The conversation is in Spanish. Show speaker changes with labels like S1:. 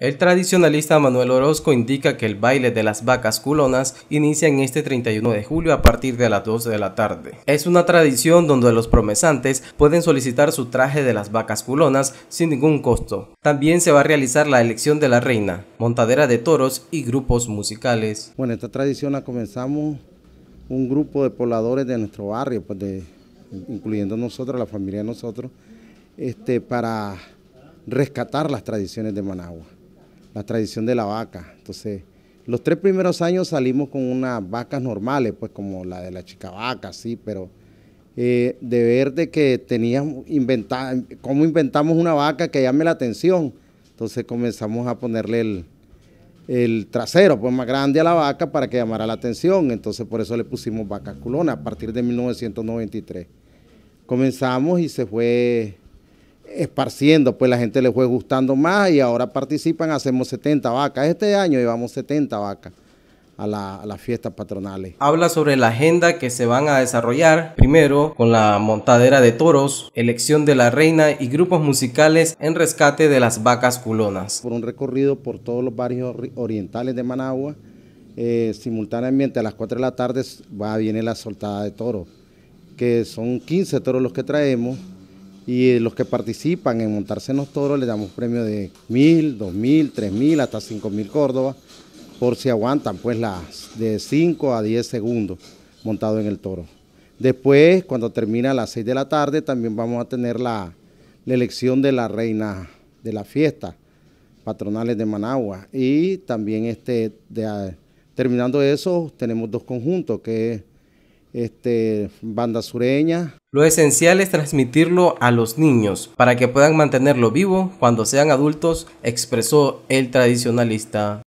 S1: El tradicionalista Manuel Orozco indica que el baile de las vacas culonas inicia en este 31 de julio a partir de las 12 de la tarde. Es una tradición donde los promesantes pueden solicitar su traje de las vacas culonas sin ningún costo. También se va a realizar la elección de la reina, montadera de toros y grupos musicales. Bueno, esta tradición la comenzamos
S2: un grupo de pobladores de nuestro barrio, pues incluyendo nosotros, la familia de nosotros, este, para rescatar las tradiciones de Managua la tradición de la vaca. Entonces, los tres primeros años salimos con unas vacas normales, pues como la de la chica vaca, sí, pero eh, de ver que teníamos inventa cómo inventamos una vaca que llame la atención. Entonces comenzamos a ponerle el, el trasero, pues más grande a la vaca para que llamara la atención. Entonces por eso le pusimos vaca culona a partir de 1993. Comenzamos y se fue esparciendo, pues la gente le fue gustando más y ahora participan, hacemos 70 vacas. Este año llevamos 70 vacas. A, las fiestas patronales.
S1: Habla sobre la agenda que se van a desarrollar, primero con la montadera de toros, elección de la reina y grupos musicales en rescate de las vacas culonas. Por
S2: un recorrido por todos los barrios orientales de Managua, eh, simultáneamente a las 4 de la tarde va, viene la soltada de toros, que son 15 toros los que traemos, y los que participan en montarse en los toros les damos premios de mil, dos mil, tres mil, hasta cinco mil Córdoba, por si aguantan pues las de 5 a 10 segundos montado en el toro. Después, cuando termina a las 6 de la tarde, también vamos a tener la, elección de la reina de la fiesta patronales de Managua. Y también este, terminando eso, tenemos dos conjuntos, que es este, banda sureña.
S1: Lo esencial es transmitirlo a los niños para que puedan mantenerlo vivo cuando sean adultos, expresó el tradicionalista.